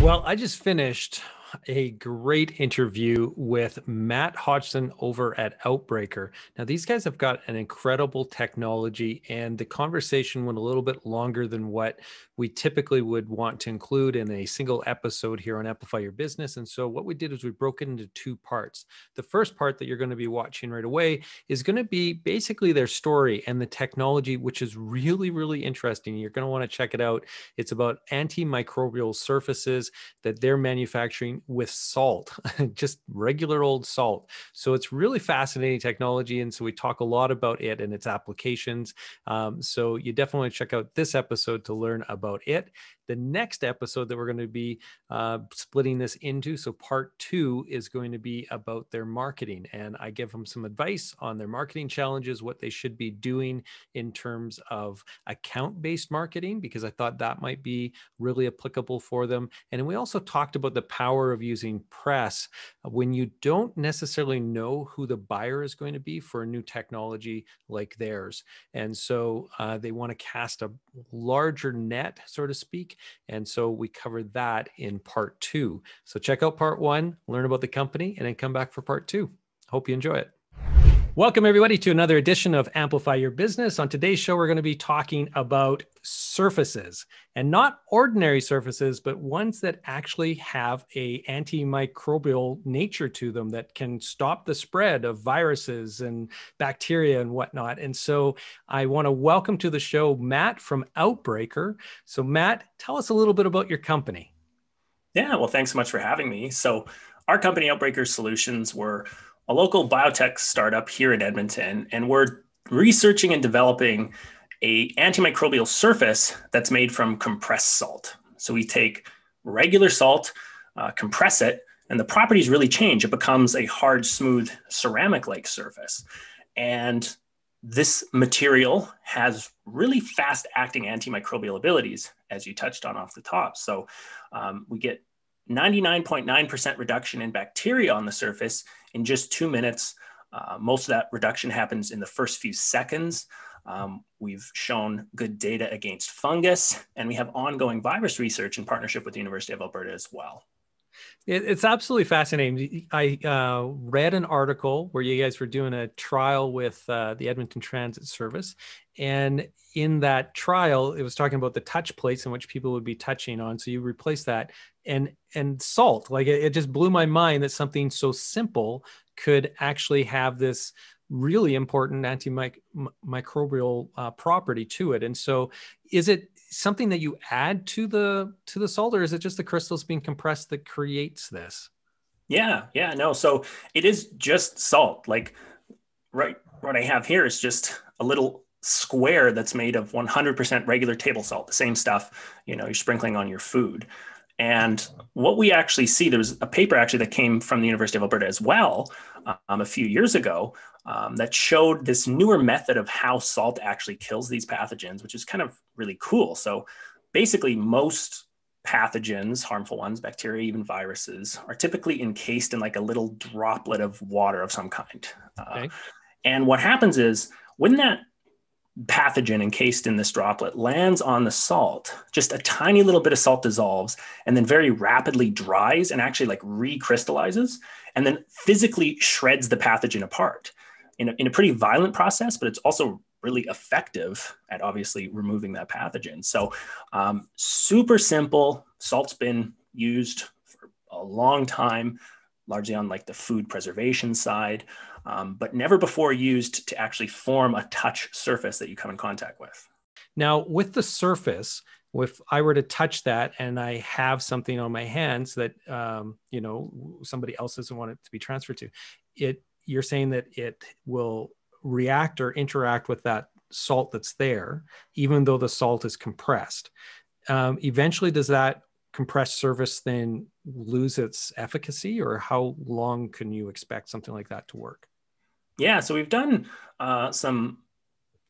Well, I just finished a great interview with Matt Hodgson over at Outbreaker. Now, these guys have got an incredible technology, and the conversation went a little bit longer than what we typically would want to include in a single episode here on Amplify Your Business. And so, what we did is we broke it into two parts. The first part that you're going to be watching right away is going to be basically their story and the technology, which is really, really interesting. You're going to want to check it out. It's about antimicrobial surfaces that they're manufacturing with salt, just regular old salt. So it's really fascinating technology. And so we talk a lot about it and its applications. Um, so you definitely check out this episode to learn about it. The next episode that we're going to be uh, splitting this into, so part two is going to be about their marketing. And I give them some advice on their marketing challenges, what they should be doing in terms of account based marketing, because I thought that might be really applicable for them. And we also talked about the power power of using press uh, when you don't necessarily know who the buyer is going to be for a new technology like theirs. And so uh, they want to cast a larger net, so to speak. And so we cover that in part two. So check out part one, learn about the company, and then come back for part two. Hope you enjoy it. Welcome, everybody, to another edition of Amplify Your Business. On today's show, we're going to be talking about surfaces and not ordinary surfaces, but ones that actually have a antimicrobial nature to them that can stop the spread of viruses and bacteria and whatnot. And so I want to welcome to the show Matt from Outbreaker. So, Matt, tell us a little bit about your company. Yeah, well, thanks so much for having me. So, our company, Outbreaker Solutions, were a local biotech startup here in Edmonton, and we're researching and developing a antimicrobial surface that's made from compressed salt. So we take regular salt, uh, compress it, and the properties really change. It becomes a hard, smooth, ceramic-like surface. And this material has really fast-acting antimicrobial abilities, as you touched on off the top. So um, we get 99.9% reduction in bacteria on the surface in just two minutes. Uh, most of that reduction happens in the first few seconds. Um, we've shown good data against fungus, and we have ongoing virus research in partnership with the University of Alberta as well. It, it's absolutely fascinating. I uh, read an article where you guys were doing a trial with uh, the Edmonton Transit Service. And in that trial, it was talking about the touch plates in which people would be touching on. So you replace that and and salt. Like it, it just blew my mind that something so simple could actually have this really important antimicrobial uh, property to it. And so, is it something that you add to the to the salt or is it just the crystals being compressed that creates this yeah yeah no so it is just salt like right what i have here is just a little square that's made of 100% regular table salt the same stuff you know you're sprinkling on your food and what we actually see there was a paper actually that came from the university of alberta as well um, a few years ago um, that showed this newer method of how salt actually kills these pathogens, which is kind of really cool. So basically, most pathogens, harmful ones, bacteria, even viruses, are typically encased in like a little droplet of water of some kind. Uh, okay. Uh, and what happens is when that pathogen encased in this droplet lands on the salt, just a tiny little bit of salt dissolves and then very rapidly dries and actually like recrystallizes and then physically shreds the pathogen apart in a, in a pretty violent process, but it's also really effective at obviously removing that pathogen. So um, super simple. Salt's been used for a long time, largely on like the food preservation side, um, but never before used to actually form a touch surface that you come in contact with. Now, with the surface, if I were to touch that and I have something on my hands that um, you know somebody else doesn't want it to be transferred to, it you're saying that it will react or interact with that salt that's there, even though the salt is compressed. Um, eventually, does that compressed surface then lose its efficacy, or how long can you expect something like that to work? Yeah, so we've done uh, some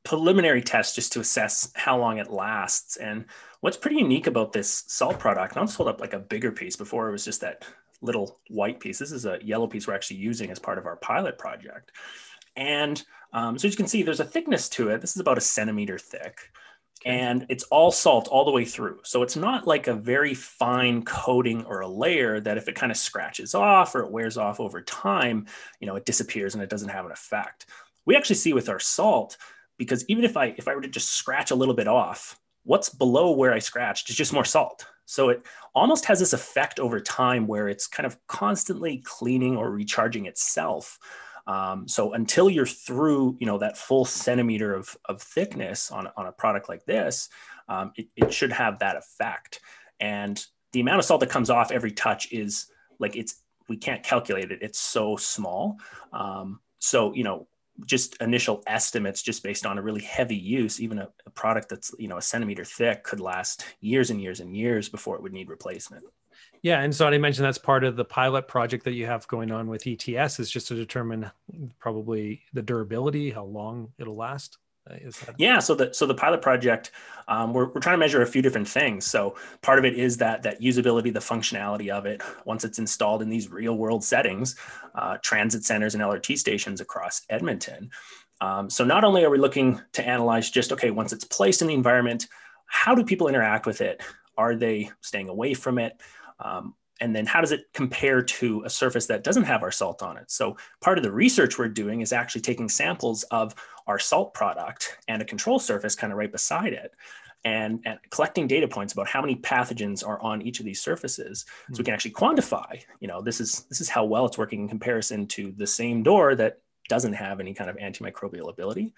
preliminary tests just to assess how long it lasts. And what's pretty unique about this salt product, and I'll just hold up like a bigger piece before it was just that little white piece. This is a yellow piece we're actually using as part of our pilot project. And um, so as you can see, there's a thickness to it. This is about a centimeter thick. And it's all salt all the way through. So it's not like a very fine coating or a layer that if it kind of scratches off or it wears off over time, you know, it disappears and it doesn't have an effect. We actually see with our salt, because even if I if I were to just scratch a little bit off, what's below where I scratched is just more salt. So it almost has this effect over time where it's kind of constantly cleaning or recharging itself. Um, so until you're through, you know, that full centimeter of, of thickness on, on a product like this, um, it, it should have that effect. And the amount of salt that comes off every touch is like it's we can't calculate it. It's so small. Um, so you know, just initial estimates just based on a really heavy use even a, a, product that's you know a centimeter thick could last years and years and years before it would need replacement yeah and so i mentioned that's part of the pilot project that you have going on with ets is just to determine probably the durability how long it'll last that- yeah, so the so the pilot project, um, we're, we're trying to measure a few different things. So part of it is that that usability, the functionality of it, once it's installed in these real world settings, uh, transit centers and LRT stations across Edmonton. Um, so not only are we looking to analyze just okay once it's placed in the environment, how do people interact with it? Are they staying away from it? Um, and then how does it compare to a surface that doesn't have our salt on it? So part of the research we're doing is actually taking samples of our salt product and a control surface kind of right beside it. And, and, collecting data points about how many pathogens are on each of these surfaces so we hmm. can actually quantify you know this is this is how well it's working in comparison to the same door that doesn't have any kind of antimicrobial ability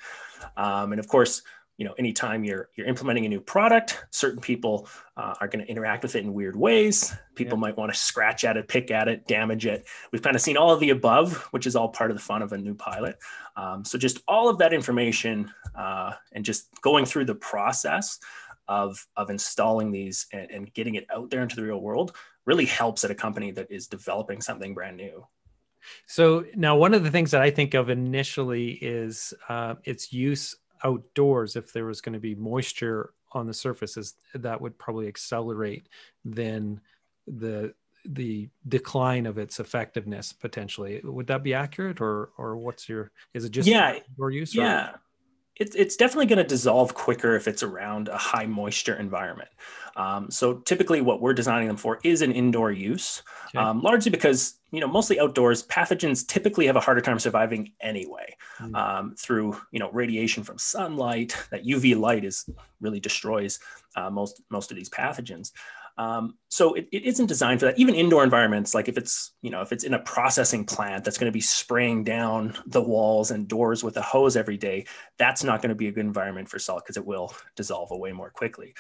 um, and of course you know, anytime you're you're implementing a new product, certain people uh, are going to interact with it in weird ways. People yeah. might want to scratch at it, pick at it, damage it. We've kind of seen all of the above, which is all part of the fun of a new pilot. Um, so just all of that information uh, and just going through the process of of installing these and, and getting it out there into the real world really helps at a company that is developing something brand new. So now, one of the things that I think of initially is uh, its use outdoors if there was going to be moisture on the surfaces that would probably accelerate then the the decline of its effectiveness potentially would that be accurate or or what's your is it just yeah use yeah it's it's definitely going to dissolve quicker if it's around a high moisture environment. Um, so typically, what we're designing them for is an indoor use, okay. um, largely because you know mostly outdoors pathogens typically have a harder time surviving anyway mm. um, through you know radiation from sunlight. That UV light is really destroys uh, most most of these pathogens. Um, so it, it isn't designed for that. Even indoor environments, like if it's you know if it's in a processing plant that's going to be spraying down the walls and doors with a hose every day, that's not going to be a good environment for salt because it will dissolve away more quickly.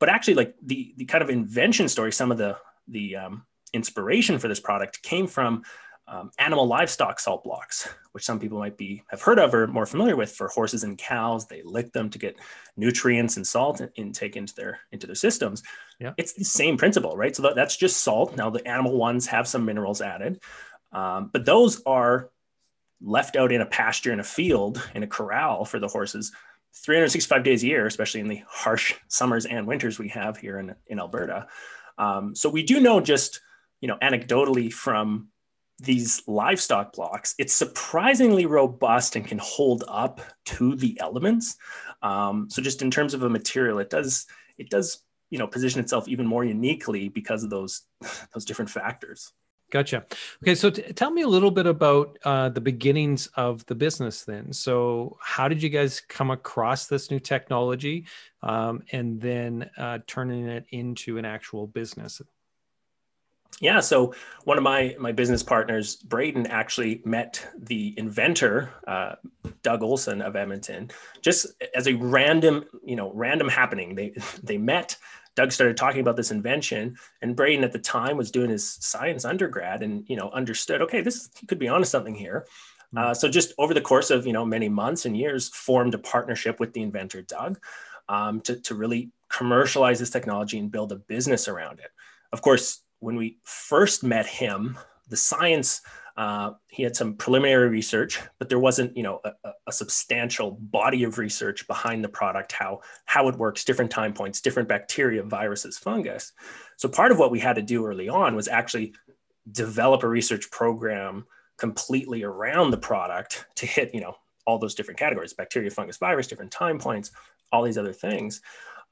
But actually, like the the kind of invention story, some of the the um, inspiration for this product came from um, animal livestock salt blocks, which some people might be have heard of or more familiar with for horses and cows. They lick them to get nutrients and salt intake into their into their systems. Yeah. It's the same principle, right? So that, that's just salt. Now the animal ones have some minerals added, um, but those are left out in a pasture, in a field, in a corral for the horses 365 days a year, especially in the harsh summers and winters we have here in, in Alberta. Um, so we do know just, you know, anecdotally from these livestock blocks, it's surprisingly robust and can hold up to the elements. Um, so just in terms of a material, it does it does you know position itself even more uniquely because of those those different factors. Gotcha. Okay, so t- tell me a little bit about uh, the beginnings of the business then. So, how did you guys come across this new technology um, and then uh, turning it into an actual business? Yeah, so one of my my business partners, Braden, actually met the inventor, uh, Doug Olson of Edmonton, just as a random, you know, random happening. They they met. Doug started talking about this invention, and Braden at the time was doing his science undergrad, and you know, understood. Okay, this could be onto something here. Hmm. Uh, so just over the course of you know many months and years, formed a partnership with the inventor Doug um, to to really commercialize this technology and build a business around it. Of course, when we first met him, the science uh, he had some preliminary research, but there wasn't, you know, a, a, substantial body of research behind the product, how how it works, different time points, different bacteria, viruses, fungus. So part of what we had to do early on was actually develop a research program completely around the product to hit, you know, all those different categories: bacteria, fungus, virus, different time points, all these other things.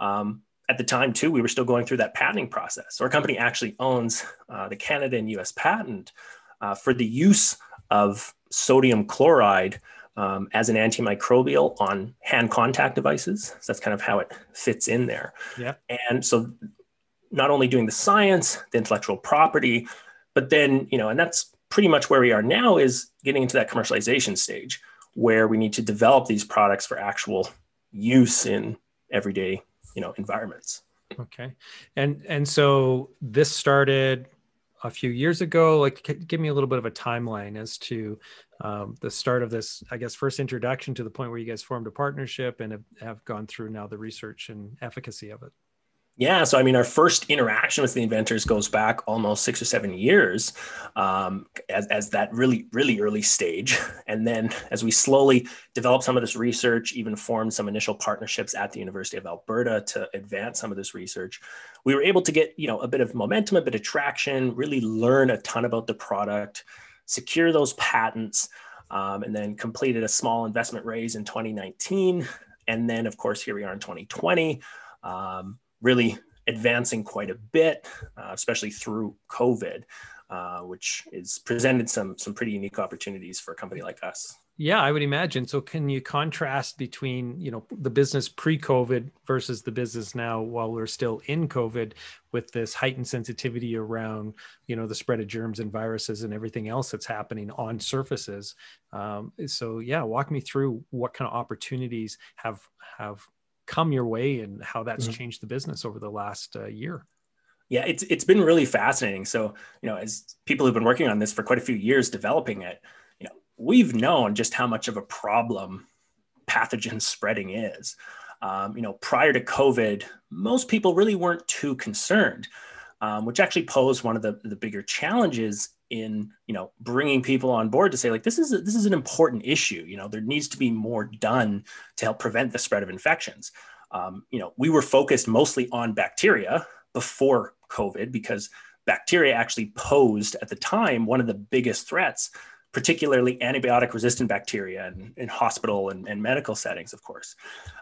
Um, at the time too, we were still going through that patenting process. So our company actually owns uh, the Canada and U.S. patent uh, for the use of sodium chloride um, as an antimicrobial on hand contact devices. So that's kind of how it fits in there. Yeah. And so, not only doing the science, the intellectual property, but then you know, and that's pretty much where we are now is getting into that commercialization stage where we need to develop these products for actual use in everyday you know environments okay and and so this started a few years ago like give me a little bit of a timeline as to um, the start of this i guess first introduction to the point where you guys formed a partnership and have, have gone through now the research and efficacy of it yeah, so I mean, our first interaction with the inventors goes back almost six or seven years, um, as, as that really, really early stage. And then, as we slowly developed some of this research, even formed some initial partnerships at the University of Alberta to advance some of this research, we were able to get you know a bit of momentum, a bit of traction, really learn a ton about the product, secure those patents, um, and then completed a small investment raise in 2019. And then, of course, here we are in 2020. Um, really advancing quite a bit, uh, especially through COVID, uh, which has presented some some pretty unique opportunities for a company like us. Yeah, I would imagine. So, can you contrast between you know the business pre-COVID versus the business now, while we're still in COVID, with this heightened sensitivity around you know the spread of germs and viruses and everything else that's happening on surfaces? Um, so, yeah, walk me through what kind of opportunities have have come your way and how that's mm-hmm. changed the business over the last uh, year. Yeah, it's it's been really fascinating. So, you know, as people who've been working on this for quite a few years developing it, you know, we've known just how much of a problem pathogen spreading is. Um, you know, prior to COVID, most people really weren't too concerned, um, which actually posed one of the, the bigger challenges in you know bringing people on board to say like this is a, this is an important issue you know there needs to be more done to help prevent the spread of infections um, you know we were focused mostly on bacteria before covid because bacteria actually posed at the time one of the biggest threats particularly antibiotic resistant bacteria in, in hospital and, and, medical settings, of course.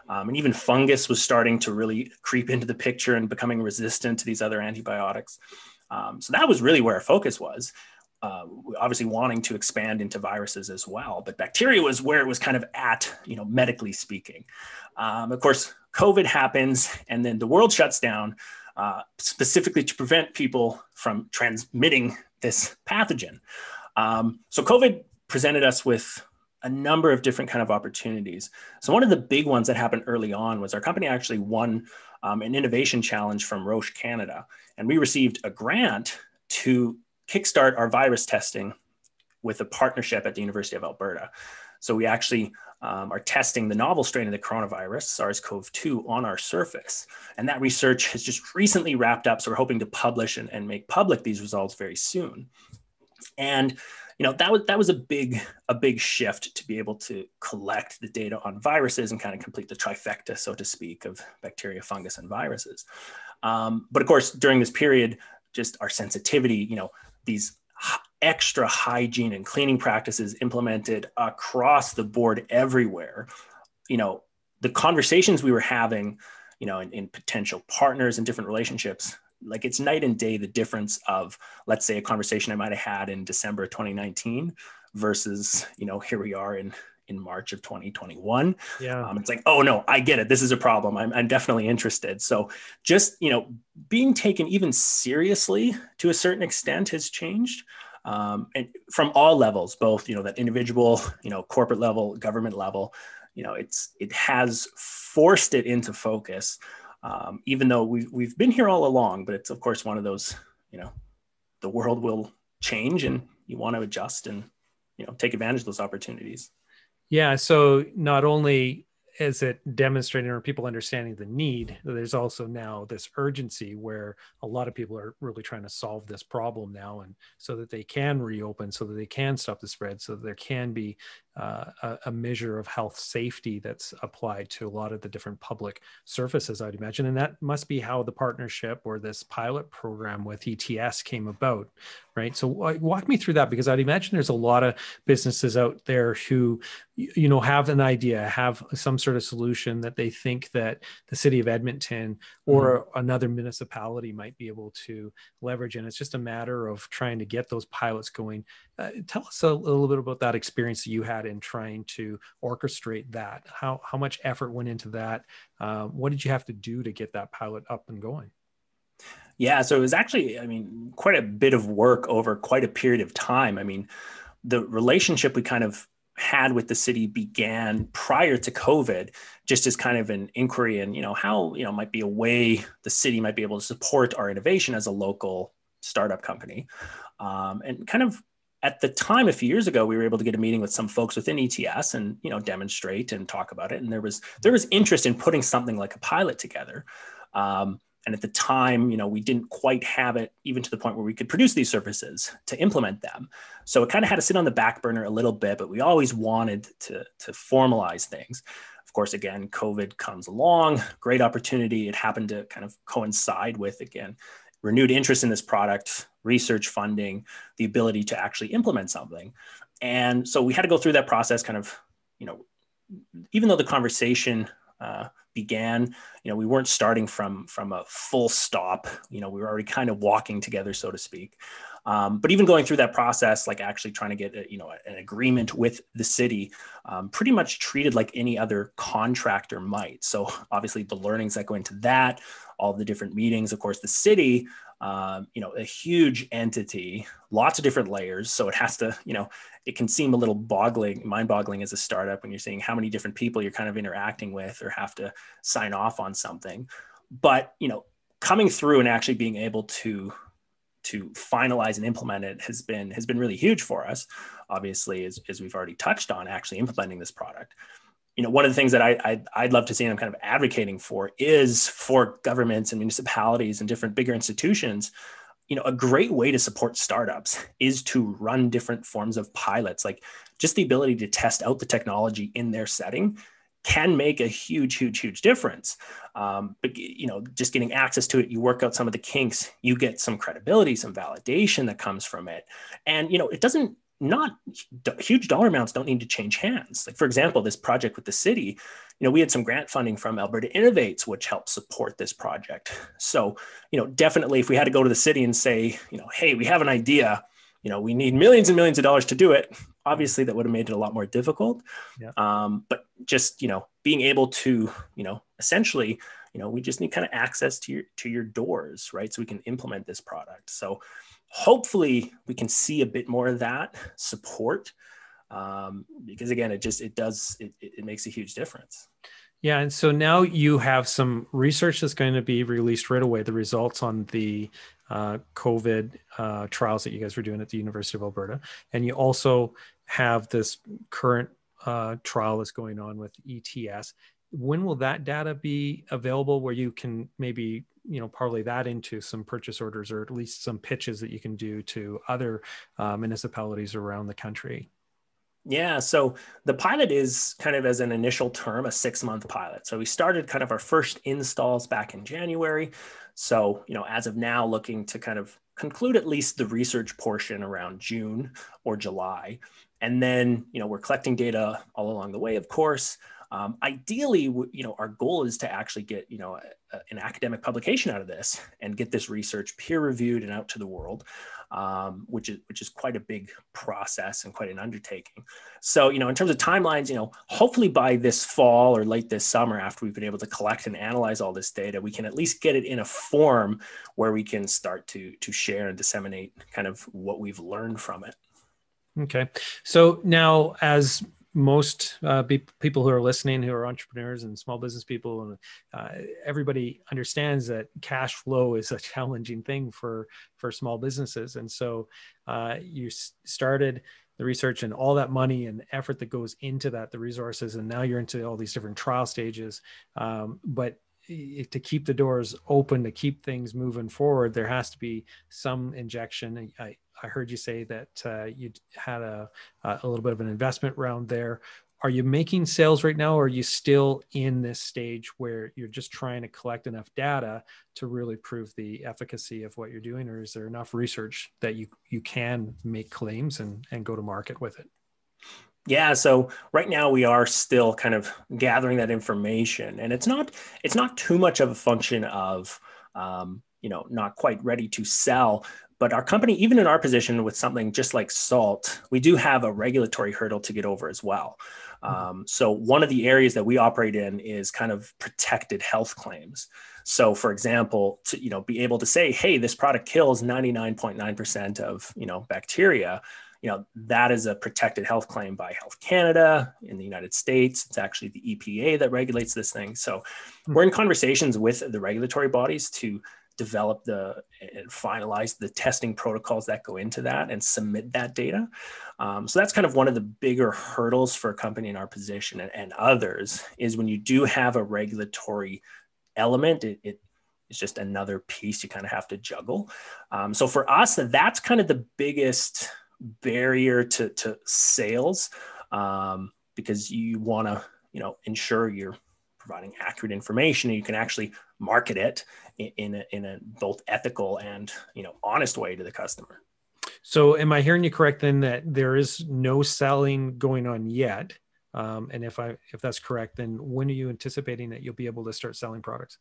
Um, and even fungus was starting to really creep into the picture and becoming resistant to these other antibiotics. Um, so that was really where our focus was uh, obviously wanting to expand into viruses as well, but bacteria was where it was kind of at, you know, medically speaking. Um, of course, COVID happens, and then the world shuts down, uh, specifically to prevent people from transmitting this pathogen. Um, so COVID presented us with a number of different kind of opportunities. So one of the big ones that happened early on was our company actually won um, an innovation challenge from Roche Canada, and we received a grant to kickstart our virus testing with a partnership at the University of Alberta. So we actually um, are testing the novel strain of the coronavirus, SARS-CoV-2, on our surface. And that research has just recently wrapped up. So we're hoping to publish and, and make public these results very soon. And you know that was that was a big a big shift to be able to collect the data on viruses and kind of complete the trifecta, so to speak, of bacteria, fungus, and viruses. Um, but of course, during this period, just our sensitivity, you know, these extra hygiene and cleaning practices implemented across the board everywhere you know the conversations we were having you know in, in, potential partners and different relationships like it's night and day the difference of let's say a conversation i might have had in december 2019 versus you know here we are in in March of 2021. Yeah. Um, it's like, oh no, I get it. This is a problem. I'm, I'm definitely interested. So just, you know, being taken even seriously to a certain extent has changed. Um, and from all levels, both, you know, that individual, you know, corporate level, government level, you know, it's, it has forced it into focus. Um, even though we've, we've been here all along, but it's of course one of those, you know, the world will change and you want to adjust and, you know, take advantage of those opportunities. Yeah. So not only is it demonstrating or people understanding the need, there's also now this urgency where a lot of people are really trying to solve this problem now, and so that they can reopen, so that they can stop the spread, so that there can be uh, a, a, measure of health safety that's applied to a lot of the different public services, I'd imagine. And that must be how the partnership or this pilot program with ETS came about, right so walk me through that because i'd imagine there's a lot of businesses out there who you know have an idea have some sort of solution that they think that the city of edmonton or mm-hmm. another municipality might be able to leverage and it's just a matter of trying to get those pilots going uh, tell us a, little bit about that experience that you had in trying to orchestrate that how, how much effort went into that uh, what did you have to do to get that pilot up and going yeah, so it was actually, I mean, quite a bit of work over quite a period of time. I mean, the relationship we kind of had with the city began prior to COVID, just as kind of an inquiry and, you know, how, you know, might be a way the city might be able to support our innovation as a local startup company. Um, and kind of at the time a few years ago we were able to get a meeting with some folks within ets and you know demonstrate and talk about it and there was there was interest in putting something like a pilot together um, and at the time, you know, we didn't quite have it even to the point where we could produce these services to implement them. So it kind of had to sit on the back burner a little bit, but we always wanted to, to formalize things. Of course, again, COVID comes along, great opportunity. It happened to kind of coincide with, again, renewed interest in this product, research funding, the ability to actually implement something. And so we had to go through that process kind of, you know, even though the conversation uh, began you know we weren't starting from from a full stop you know we were already kind of walking together so to speak um, but even going through that process like actually trying to get a, you know an agreement with the city um, pretty much treated like any other contractor might so obviously the learnings that go into that all the different meetings of course the city um, you know, a huge entity, lots of different layers. So it has to, you know, it can seem a little boggling, mind boggling as a startup when you're seeing how many different people you're kind of interacting with or have to sign off on something. But, you know, coming through and actually being able to to finalize and implement it has been has been really huge for us obviously as, as we've already touched on actually implementing this product you know, one of the things that I, I would love to see, and I'm kind of advocating for, is for governments and municipalities and different bigger institutions. You know, a great way to support startups is to run different forms of pilots, like just the ability to test out the technology in their setting can make a huge, huge, huge difference. Um, but you know, just getting access to it, you work out some of the kinks, you get some credibility, some validation that comes from it, and you know, it doesn't not huge dollar amounts don't need to change hands. Like for example, this project with the city, you know, we had some grant funding from Alberta Innovates, which helped support this project. So, you know, definitely if we had to go to the city and say, you know, hey, we have an idea, you know, we need millions and millions of dollars to do it. Obviously, that would have made it a lot more difficult. Yeah. Um, but just you know, being able to, you know, essentially, you know, we just need kind of access to your to your doors, right? So we can implement this product. So hopefully we can see a bit more of that support um, because again it just it does it, it makes a huge difference yeah and so now you have some research that's going to be released right away the results on the uh, covid uh, trials that you guys were doing at the university of alberta and you also have this current uh, trial that's going on with ets when will that data be available where you can maybe you know parlay that into some purchase orders or at least some pitches that you can do to other uh, municipalities around the country yeah so the pilot is kind of as an initial term a six month pilot so we started kind of our first installs back in january so you know as of now looking to kind of conclude at least the research portion around june or july and then you know we're collecting data all along the way of course um, ideally, you know, our goal is to actually get you know a, a, an academic publication out of this and get this research peer reviewed and out to the world, um, which is which is quite a big process and quite an undertaking. So you know, in terms of timelines, you know, hopefully by this fall or late this summer, after we've been able to collect and analyze all this data, we can at least get it in a form where we can start to to share and disseminate kind of what we've learned from it. Okay, so now as most uh, be- people who are listening who are entrepreneurs and small business people and uh, everybody understands that cash flow is a challenging thing for for small businesses and so uh, you s- started the research and all that money and effort that goes into that the resources and now you're into all these different trial stages um, but to keep the doors open to keep things moving forward there has to be some injection i, I heard you say that uh, you had a, uh, a little bit of an investment round there are you making sales right now or are you still in this stage where you're just trying to collect enough data to really prove the efficacy of what you're doing or is there enough research that you you can make claims and and go to market with it yeah so right now we are still kind of gathering that information and it's not it's not too much of a function of um, you know not quite ready to sell but our company even in our position with something just like salt we do have a regulatory hurdle to get over as well mm-hmm. um, so one of the areas that we operate in is kind of protected health claims so for example to you know be able to say hey this product kills 99.9% of you know bacteria you know, that is a protected health claim by Health Canada in the United States. It's actually the EPA that regulates this thing. So hmm. we're in conversations with the regulatory bodies to develop the and finalize the testing protocols that go into that and submit that data. Um, so that's kind of one of the bigger hurdles for a company in our position and, and others is when you do have a regulatory element, it, it is just another piece you kind of have to juggle. Um, so for us, that's kind of the biggest barrier to, to sales um, because you want to you know ensure you're providing accurate information and you can actually market it in, in a, in a both ethical and you know honest way to the customer so am i hearing you correct then that there is no selling going on yet um, and if i if that's correct then when are you anticipating that you'll be able to start selling products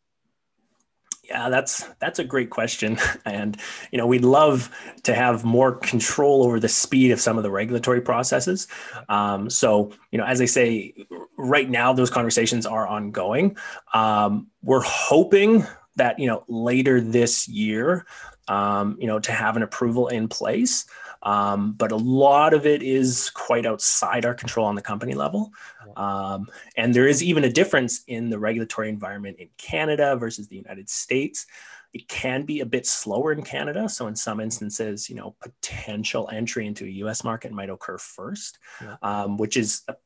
yeah, that's that's a great question, and you know we'd love to have more control over the speed of some of the regulatory processes. Um, so you know, as I say, right now those conversations are ongoing. Um, we're hoping that you know later this year, um, you know, to have an approval in place. Um, but a lot of it is quite outside our control on the company level. Um, and there is even a difference in the regulatory environment in Canada versus the United States. It can be a bit slower in Canada. So, in some instances, you know, potential entry into a US market might occur first, yeah. um, which is a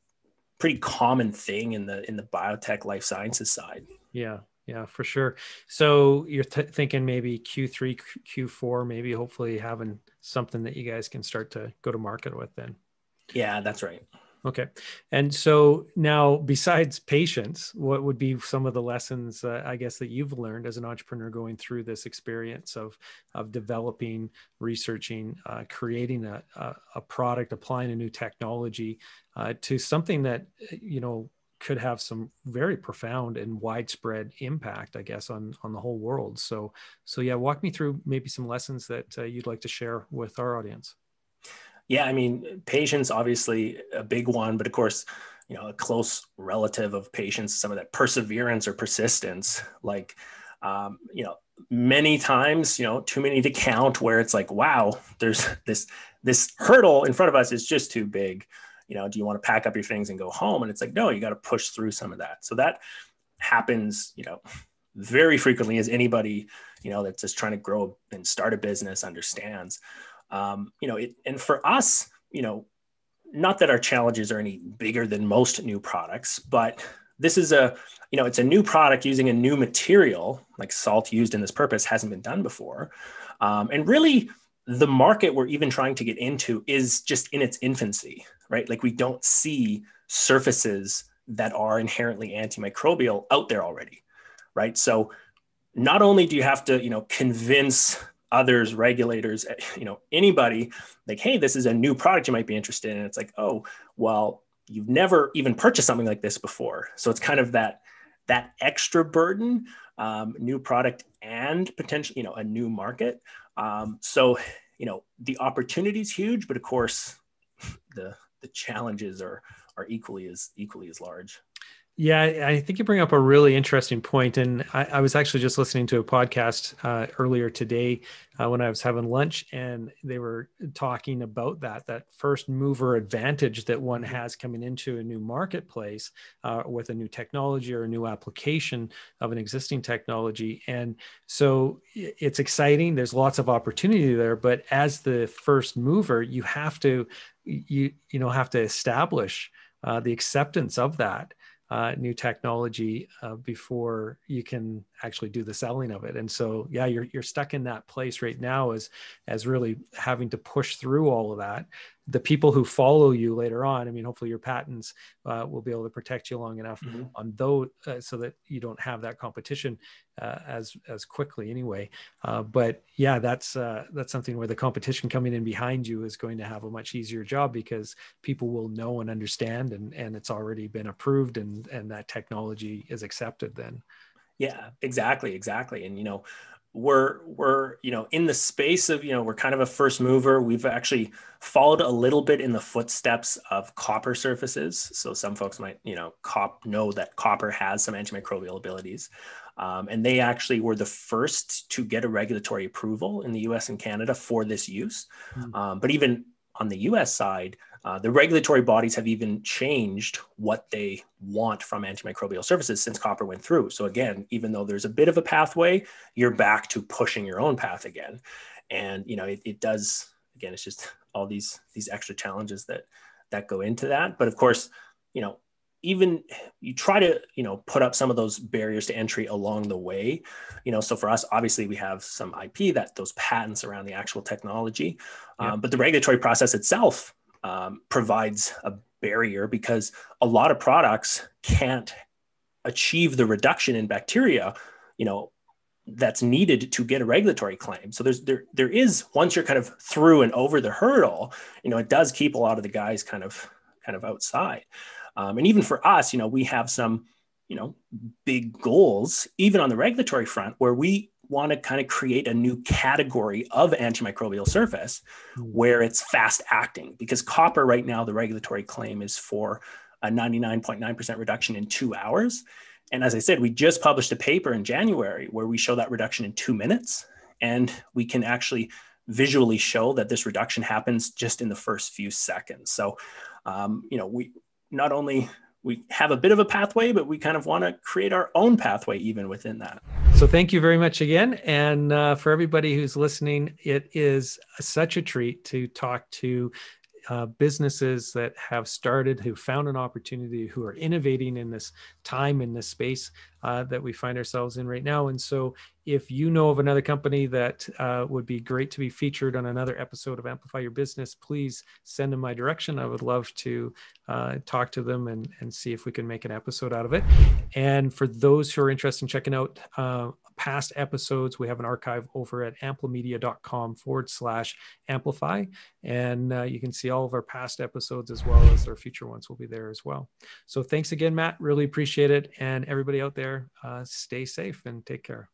pretty common thing in the in the biotech life sciences side. Yeah, yeah for sure so you're th- thinking maybe q3 q4 maybe hopefully having something that you guys can start to go to market with then yeah that's right okay and so now besides patience what would be some of the lessons uh, i guess that you've learned as an entrepreneur going through this experience of of developing researching uh, creating a, a, a, product applying a new technology uh, to something that uh, you know could have some very profound and widespread impact, I guess, on on the whole world. So, so yeah, walk me through maybe some lessons that uh, you'd like to share with our audience. Yeah, I mean, patience obviously a big one, but of course, you know, a close relative of patience, some of that perseverance or persistence, like, um, you know, many times, you know, too many to count, where it's like, wow, there's this this hurdle in front of us is just too big you know do you want to pack up your things and go home and it's like no you got to push through some of that so that happens you know very frequently as anybody you know that's just trying to grow and start a business understands um, you know it and for us you know not that our challenges are any bigger than most new products but this is a you know it's a new product using a new material like salt used in this purpose hasn't been done before um, and really the market we're even trying to get into is just in its infancy right? Like we don't see surfaces that are inherently antimicrobial out there already, right? So not only do you have to, you know, convince others, regulators, eh, you know, anybody like, hey, this is a new product you might be interested in. it's like, oh, well, you've never even purchased something like this before. So it's kind of that that extra burden, um, new product and potentially, you know, a new market. Um, so, you know, the opportunity is huge, but of course, the the challenges are are equally as equally as large. Yeah, I think you bring up a really interesting point, and I, I was actually just listening to a podcast uh, earlier today uh, when I was having lunch, and they were talking about that that first mover advantage that one mm-hmm. has coming into a new marketplace uh, with a new technology or a new application of an existing technology, and so it's exciting. There's lots of opportunity there, but as the first mover, you have to you you know have to establish uh, the acceptance of that uh, new technology uh, before you can actually do the selling of it. And so, yeah, you're you're stuck in that place right now as as really having to push through all of that the people who follow you later on i mean hopefully your patents uh, will be able to protect you long enough mm-hmm. on those uh, so that you don't have that competition uh, as as quickly anyway uh, but yeah that's uh, that's something where the competition coming in behind you is going to have a much easier job because people will know and understand and and it's already been approved and and that technology is accepted then yeah exactly exactly and you know we're we're you know in the space of you know we're kind of a first mover we've actually followed a little bit in the footsteps of copper surfaces so some folks might you know cop know that copper has some antimicrobial abilities um, and they actually were the first to get a regulatory approval in the us and canada for this use mm-hmm. um, but even on the us side uh, the regulatory bodies have even changed what they want from antimicrobial services since copper went through. So, again, even though there's a bit of a pathway, you're back to pushing your own path again. And, you know, it, it does, again, it's just all these, these extra challenges that, that go into that. But of course, you know, even you try to you know put up some of those barriers to entry along the way you know so for us obviously we have some ip that those patents around the actual technology yeah. um, but the regulatory process itself um, provides a barrier because a lot of products can't achieve the reduction in bacteria, you know, that's needed to get a regulatory claim. So there's there there is once you're kind of through and over the hurdle, you know, it does keep a lot of the guys kind of kind of outside. Um, and even for us, you know, we have some you know big goals even on the regulatory front where we want to kind of create a new category of antimicrobial surface hmm. where it's fast acting because copper right now the regulatory claim is for a 99.9% reduction in 2 hours and as i said we just published a paper in january where we show that reduction in 2 minutes and we can actually visually show that this reduction happens just in the first few seconds so um, you know we not only we have a bit of a pathway but we kind of want to create our own pathway even within that so thank you very much again. And uh, for everybody who's listening, it is such a treat to talk to uh, businesses that have started, who found an opportunity, who are innovating in this time, in this space uh, that we find ourselves in right now. And so, if you know of another company that uh, would be great to be featured on another episode of Amplify Your Business, please send them my direction. I would love to uh, talk to them and, and see if we can make an episode out of it. And for those who are interested in checking out, uh, past episodes. We have an archive over at amplimedia.com forward slash amplify. And uh, you can see all of our past episodes as well as our future ones will be there as well. So thanks again, Matt. Really appreciate it. And everybody out there, uh, stay safe and take care.